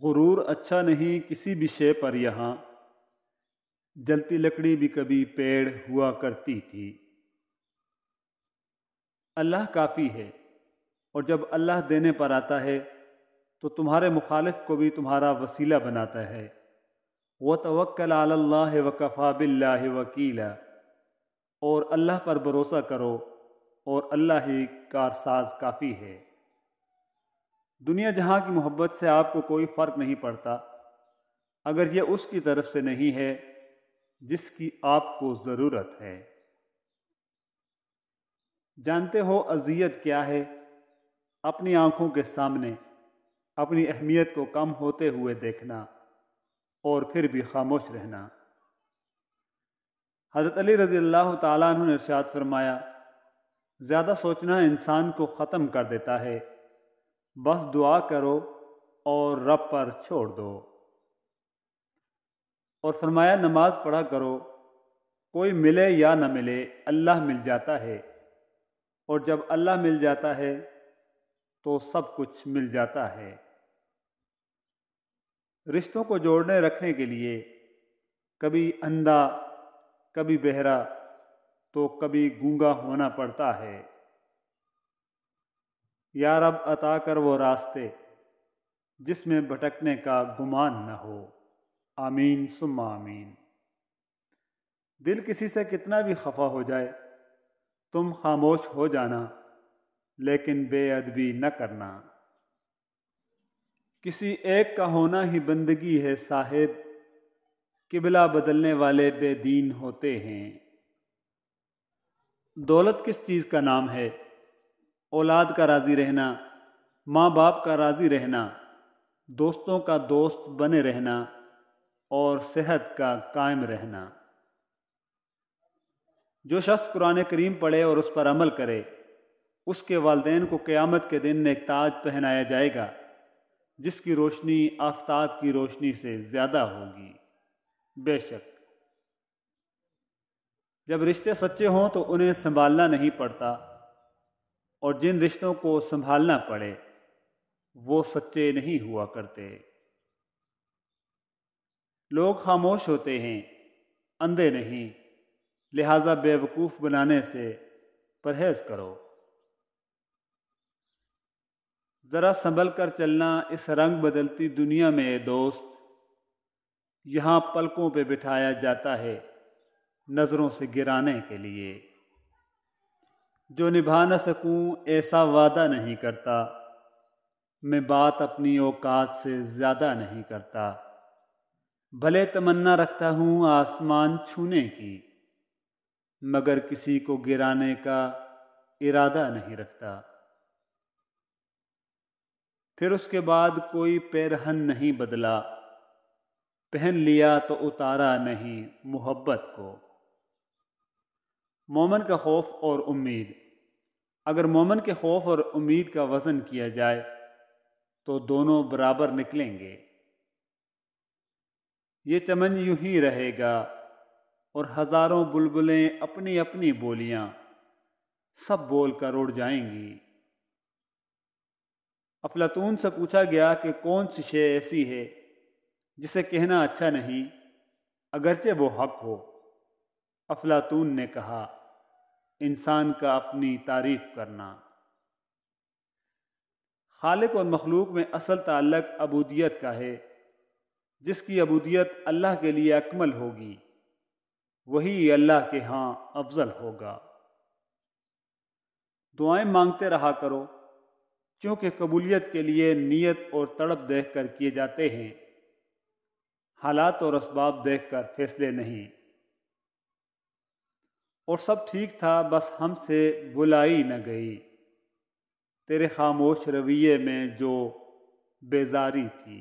गुरूर अच्छा नहीं किसी विषय पर यहाँ जलती लकड़ी भी कभी पेड़ हुआ करती थी अल्लाह काफ़ी है और जब अल्लाह देने पर आता है तो तुम्हारे मुखालिफ को भी तुम्हारा वसीला बनाता है व तवक्ल अल्लाह वकफ़ा बिल्ला वकीला और अल्लाह पर भरोसा करो और अल्लाह ही कारसाज काफ़ी है दुनिया जहाँ की मोहब्बत से आपको कोई फ़र्क नहीं पड़ता अगर यह उसकी तरफ से नहीं है जिसकी आपको ज़रूरत है जानते हो अजियत क्या है अपनी आँखों के सामने अपनी अहमियत को कम होते हुए देखना और फिर भी खामोश रहना हज़रत अली रज़ी अल्लाह तु इर्शाद फरमाया ज़्यादा सोचना इंसान को ख़त्म कर देता है बस दुआ करो और रब पर छोड़ दो और फरमाया नमाज पढ़ा करो कोई मिले या न मिले अल्लाह मिल जाता है और जब अल्लाह मिल जाता है तो सब कुछ मिल जाता है रिश्तों को जोड़ने रखने के लिए कभी अंधा कभी बहरा तो कभी गूंगा होना पड़ता है या रब अता कर वो रास्ते जिसमें भटकने का गुमान न हो आमीन सुम आमीन दिल किसी से कितना भी खफा हो जाए तुम खामोश हो जाना लेकिन बेअदबी न करना किसी एक का होना ही बंदगी है साहेब किबला बदलने वाले बेदीन होते हैं दौलत किस चीज़ का नाम है औलाद का राज़ी रहना माँ बाप का राज़ी रहना दोस्तों का दोस्त बने रहना और सेहत का कायम रहना जो शख्स कुरान करीम पढ़े और उस पर अमल करे उसके वालदेन को क़यामत के दिन एक ताज पहनाया जाएगा जिसकी रोशनी आफ्ताब की रोशनी से ज़्यादा होगी बेशक जब रिश्ते सच्चे हों तो उन्हें संभालना नहीं पड़ता और जिन रिश्तों को संभालना पड़े वो सच्चे नहीं हुआ करते लोग खामोश होते हैं अंधे नहीं लिहाजा बेवकूफ़ बनाने से परहेज़ करो ज़रा संभल कर चलना इस रंग बदलती दुनिया में दोस्त यहाँ पलकों पे बिठाया जाता है नज़रों से गिराने के लिए जो निभा न सकूं ऐसा वादा नहीं करता मैं बात अपनी औकात से ज़्यादा नहीं करता भले तमन्ना रखता हूँ आसमान छूने की मगर किसी को गिराने का इरादा नहीं रखता फिर उसके बाद कोई पैरहन नहीं बदला पहन लिया तो उतारा नहीं मोहब्बत को मोमन का खौफ और उम्मीद अगर मोमन के खौफ और उम्मीद का वज़न किया जाए तो दोनों बराबर निकलेंगे ये चमन यूं ही रहेगा और हज़ारों बुलबुलें अपनी अपनी बोलियां सब बोल कर उड़ जाएंगी अफलातून से पूछा गया कि कौन सी शे ऐसी है जिसे कहना अच्छा नहीं अगरचे वो हक हो अफलातून ने कहा इंसान का अपनी तारीफ करना खालिक और मखलूक में असल ताल्लक अबूदियत का है जिसकी अबूदियत अल्लाह के लिए अकमल होगी वही अल्लाह के हाँ अफजल होगा दुआएं मांगते रहा करो क्योंकि कबूलियत के लिए नीयत और तड़प देख कर किए जाते हैं हालात और इसबाब देख कर फैसले नहीं और सब ठीक था बस हमसे बुलाई न गई तेरे खामोश रवैये में जो बेजारी थी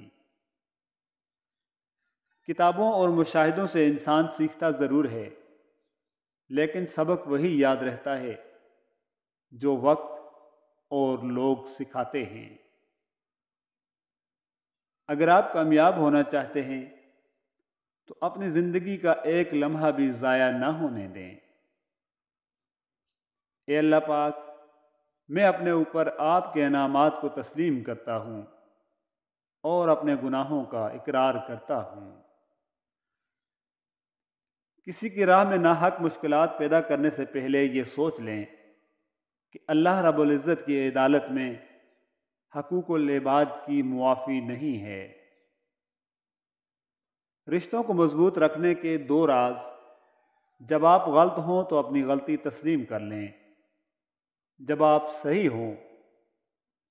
किताबों और मुशाहिदों से इंसान सीखता ज़रूर है लेकिन सबक वही याद रहता है जो वक्त और लोग सिखाते हैं अगर आप कामयाब होना चाहते हैं तो अपनी ज़िंदगी का एक लम्हा भी ज़ाया ना होने दें ए अल्लाह पाक मैं अपने ऊपर आपके इनामात को तस्लीम करता हूँ और अपने गुनाहों का इकरार करता हूँ किसी की राह में नाहक मुश्किल पैदा करने से पहले ये सोच लें कि अल्लाह रबुल्ज़त की अदालत में हकूक़बाद की मुआफ़ी नहीं है रिश्तों को मजबूत रखने के दो राज जब आप गलत हों तो अपनी गलती तस्लीम कर लें जब आप सही हों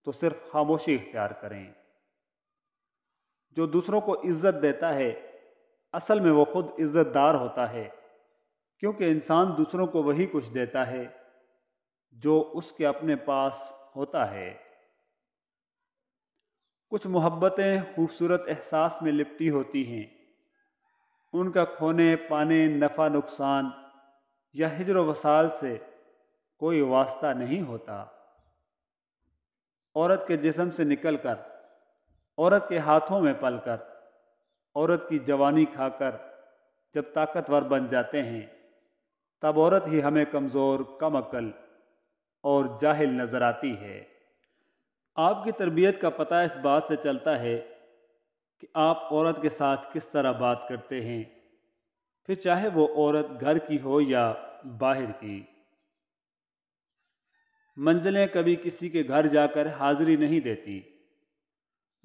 तो सिर्फ खामोशी इख्तियार करें जो दूसरों को इज़्ज़त देता है असल में वो ख़ुद इज़्ज़तदार होता है क्योंकि इंसान दूसरों को वही कुछ देता है जो उसके अपने पास होता है कुछ मोहब्बतें खूबसूरत एहसास में लिपटी होती हैं उनका खोने पाने नफ़ा नुकसान या हिजर वसाल से कोई वास्ता नहीं होता औरत के जिसम से निकलकर औरत के हाथों में पलकर औरत की जवानी खाकर जब ताकतवर बन जाते हैं तब औरत ही हमें कमज़ोर कम अकल और जाहिल नज़र आती है आपकी तरबियत का पता इस बात से चलता है कि आप औरत के साथ किस तरह बात करते हैं फिर चाहे वो औरत घर की हो या बाहर की मंजिलें कभी किसी के घर जाकर हाजिरी नहीं देती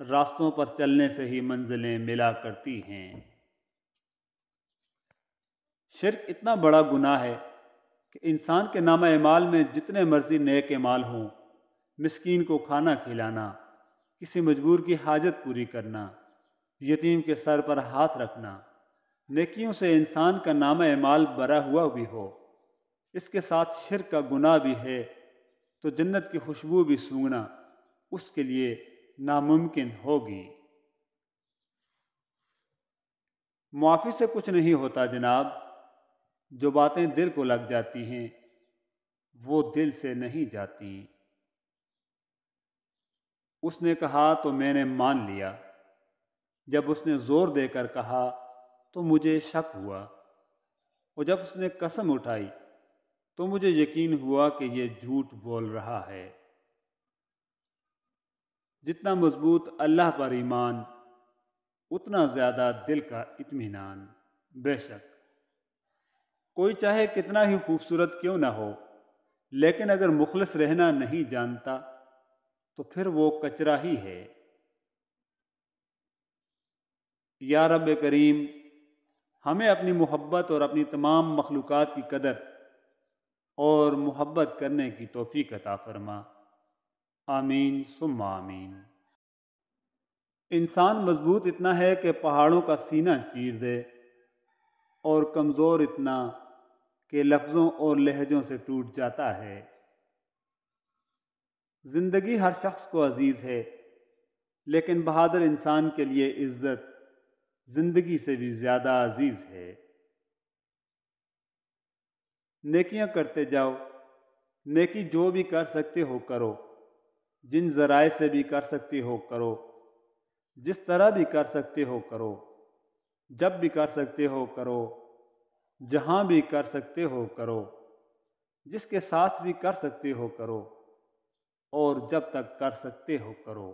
रास्तों पर चलने से ही मंजिलें मिला करती हैं शिरक इतना बड़ा गुनाह है कि इंसान के नामा इमाल में जितने मर्जी नेक माल हों मस्किन को खाना खिलाना किसी मजबूर की हाजत पूरी करना यतीम के सर पर हाथ रखना नेकियों से इंसान का नामा इमाल बरा हुआ भी हो इसके साथ शिर का गुनाह भी है तो जन्नत की खुशबू भी सूंघना उसके लिए नामुमकिन होगी मुआफ़ी से कुछ नहीं होता जनाब जो बातें दिल को लग जाती हैं वो दिल से नहीं जाती उसने कहा तो मैंने मान लिया जब उसने ज़ोर देकर कहा तो मुझे शक हुआ और जब उसने कसम उठाई तो मुझे यकीन हुआ कि यह झूठ बोल रहा है जितना मजबूत अल्लाह पर ईमान उतना ज़्यादा दिल का इतमान बेशक कोई चाहे कितना ही खूबसूरत क्यों ना हो लेकिन अगर मुखलस रहना नहीं जानता तो फिर वो कचरा ही है या रब करीम हमें अपनी मोहब्बत और अपनी तमाम मखलूक़ात की कदर और मोहब्बत करने की तोफ़ी कता फरमा आमीन सुम आमीन इंसान मजबूत इतना है कि पहाड़ों का सीना चीर दे और कमज़ोर इतना कि लफ्ज़ों और लहजों से टूट जाता है ज़िंदगी हर शख्स को अजीज़ है लेकिन बहादुर इंसान के लिए इज़्ज़त ज़िंदगी से भी ज़्यादा अजीज़ है नेकियां करते जाओ नेकी जो भी कर सकते हो करो जिन ज़राए से भी कर सकते हो करो जिस तरह भी कर सकते हो करो जब भी कर सकते हो करो जहाँ भी कर सकते हो करो जिसके साथ भी कर सकते हो करो और जब तक कर सकते हो करो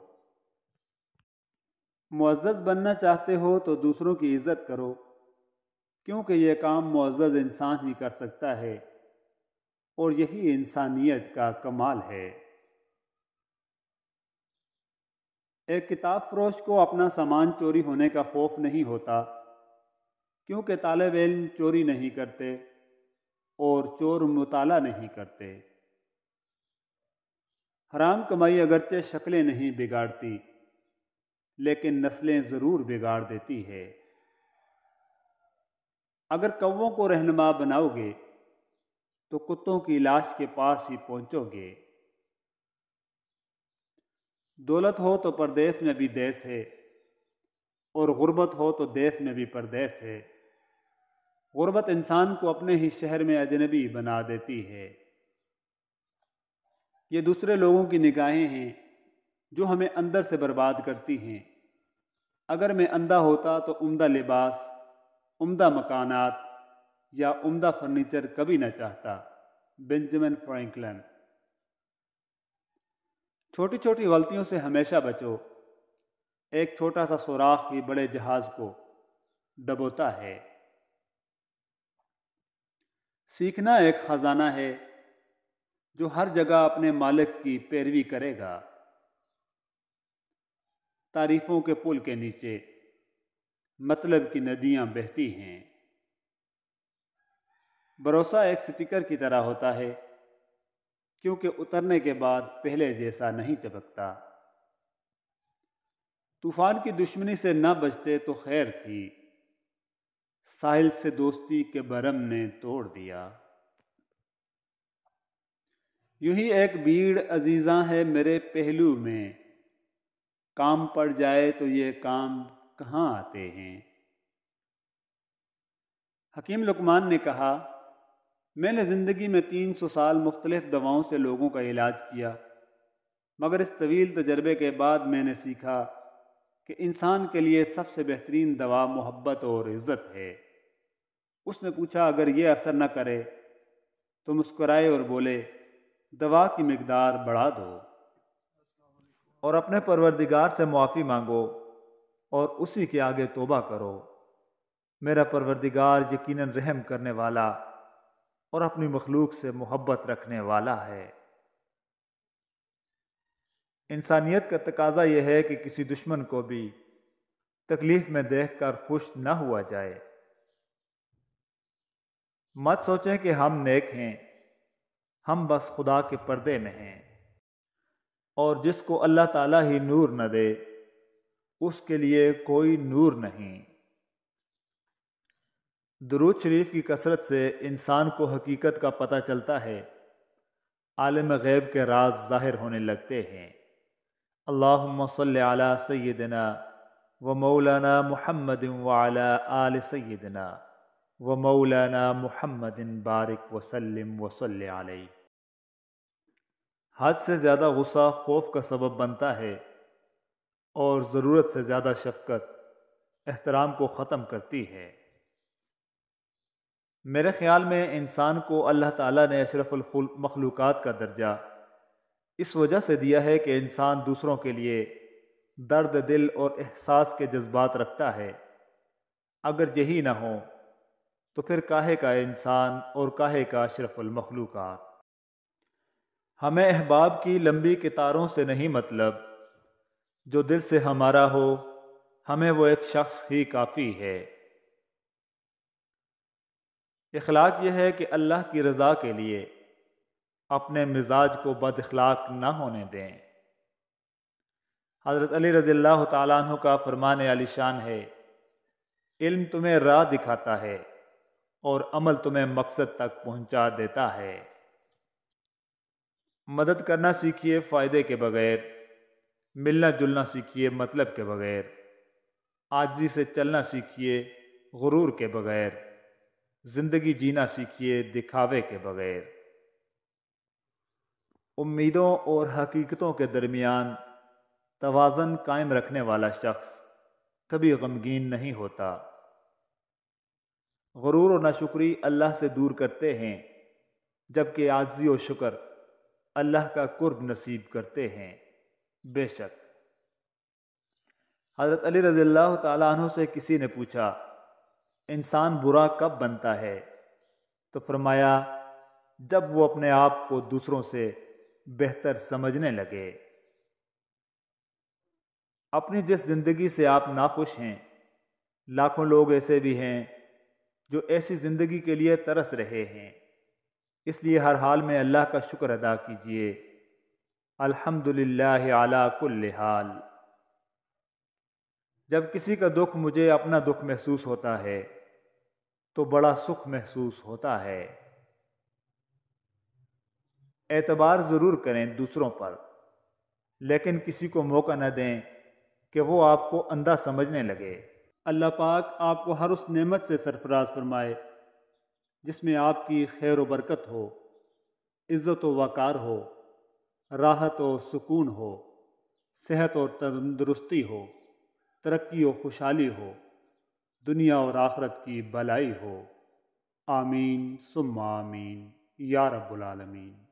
मुआज़ बनना चाहते हो तो दूसरों की इज़्ज़त करो क्योंकि यह काम मुआज़ इंसान ही कर सकता है और यही इंसानियत का कमाल है एक किताब फरोश को अपना सामान चोरी होने का खौफ नहीं होता क्योंकि तालब इल चोरी नहीं करते और चोर मुताला नहीं करते हराम कमाई अगरचे शक्लें नहीं बिगाड़ती लेकिन नस्लें ज़रूर बिगाड़ देती है अगर कौवों को रहनुमा बनाओगे तो कुत्तों की लाश के पास ही पहुंचोगे दौलत हो तो परदेश में भी देश है और गुर्बत हो तो देश में भी परदेश है गुर्बत इंसान को अपने ही शहर में अजनबी बना देती है ये दूसरे लोगों की निगाहें हैं जो हमें अंदर से बर्बाद करती हैं अगर मैं अंधा होता तो उम्दा लिबास उम्दा मकानात या उम्दा फर्नीचर कभी ना चाहता बेंजामिन फ्रैंकलिन छोटी छोटी गलतियों से हमेशा बचो एक छोटा सा सुराख भी बड़े जहाज को डबोता है सीखना एक खजाना है जो हर जगह अपने मालिक की पैरवी करेगा तारीफों के पुल के नीचे मतलब की नदियां बहती हैं भरोसा एक स्टिकर की तरह होता है क्योंकि उतरने के बाद पहले जैसा नहीं चपकता तूफान की दुश्मनी से न बचते तो खैर थी साहिल से दोस्ती के बरम ने तोड़ दिया यूं ही एक भीड़ अजीज़ा है मेरे पहलू में काम पड़ जाए तो ये काम कहाँ आते हैं हकीम लुकमान ने कहा मैंने ज़िंदगी में तीन सौ साल मुख्तलिफ़ दवाओं से लोगों का इलाज किया मगर इस तवील तजर्बे के बाद मैंने सीखा कि इंसान के लिए सबसे बेहतरीन दवा मोहब्बत और इज़्ज़त है उसने पूछा अगर ये असर न करे तो मुस्कराए और बोले दवा की मकदार बढ़ा दो और अपने परवरदिगार से मुआफ़ी मांगो और उसी के आगे तोबा करो मेरा परवरदिगार यकीन रहम करने वाला और अपनी मखलूक से मोहब्बत रखने वाला है इंसानियत का तकाजा यह है कि किसी दुश्मन को भी तकलीफ में देख कर खुश न हुआ जाए मत सोचें कि हम नेक हैं हम बस खुदा के पर्दे में हैं और जिसको अल्लाह ताला ही नूर न दे उसके लिए कोई नूर नहीं दरूद शरीफ की कसरत से इंसान को हकीकत का पता चलता है आलम गैब के राज ज़ाहिर होने लगते हैं अल्लाम सल सैदना व मौलाना महमद वाला आल सैदना व मौलाना महमदिन बारिक वसलम वसल हद से ज़्यादा गुस्सा खौफ का सबब बनता है और ज़रूरत से ज़्यादा शफकत एहतराम को ख़त्म करती है मेरे ख़्याल में इंसान को अल्लाह ताला ने अशरफुल मखलूक़ का दर्जा इस वजह से दिया है कि इंसान दूसरों के लिए दर्द दिल और एहसास के जज्बात रखता है अगर यही ना हो तो फिर काहे का इंसान और काहे का अशरफुल मखलूक़ हमें अहबाब की लंबी कितारों से नहीं मतलब जो दिल से हमारा हो हमें वो एक शख्स ही काफ़ी है इखलाक यह है कि अल्लाह की रज़ा के लिए अपने मिजाज को बद अखलाक न होने दें हज़रत अली रज़ील्ला तु का फरमान आलिशान है इल्म तुम्हें राह दिखाता है और अमल तुम्हें मकसद तक पहुंचा देता है मदद करना सीखिए फ़ायदे के बगैर मिलना जुलना सीखिए मतलब के बगैर आजी से चलना सीखिए गुरूर के बगैर ज़िंदगी जीना सीखिए दिखावे के बगैर उम्मीदों और हकीकतों के दरमियान तोज़न कायम रखने वाला शख्स कभी गमगीन नहीं होता गुरूर और नाशुक्री अल्लाह से दूर करते हैं जबकि आजी और शुक्र अल्लाह का कुर्ब नसीब करते हैं बेशक हज़रत अली रज़ील्ला तु से किसी ने पूछा इंसान बुरा कब बनता है तो फरमाया जब वो अपने आप को दूसरों से बेहतर समझने लगे अपनी जिस ज़िंदगी से आप नाखुश हैं लाखों लोग ऐसे भी हैं जो ऐसी ज़िंदगी के लिए तरस रहे हैं इसलिए हर हाल में अल्लाह का शुक्र अदा कीजिए अल्हम्दुलिल्लाह अला कुल्ल हाल जब किसी का दुख मुझे अपना दुख महसूस होता है तो बड़ा सुख महसूस होता है एतबार ज़रूर करें दूसरों पर लेकिन किसी को मौका न दें कि वो आपको अंधा समझने लगे अल्लाह पाक आपको हर उस नेमत से सरफराज फरमाए जिसमें आपकी खैर व बरकत हो इज़्ज़त व वक़ार हो राहत और सुकून हो सेहत और तंदुरुस्ती हो तरक्की और खुशहाली हो दुनिया और आखरत की भलाई हो आमीन सुम्मा आमीन या रब्बुल आलमीन